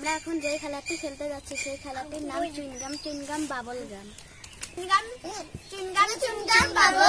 আমরা এখন যে খেলাটি খেলতে যাচ্ছি সেই খেলাটির নাম চুইনগাম চুইনগাম বাবল gum bubble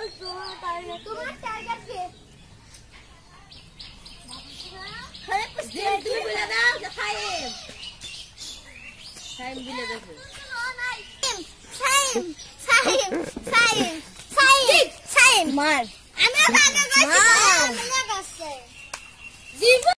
Balık duman kaynak. Duman kaynak ki. Kayıp mı? Değil mi bile de? Hayır. Sayın bile de. Sayın. Sayın. Sayın. Sayın. Sayın. Mar. Ama kanka kaçtı. Mar. Zil.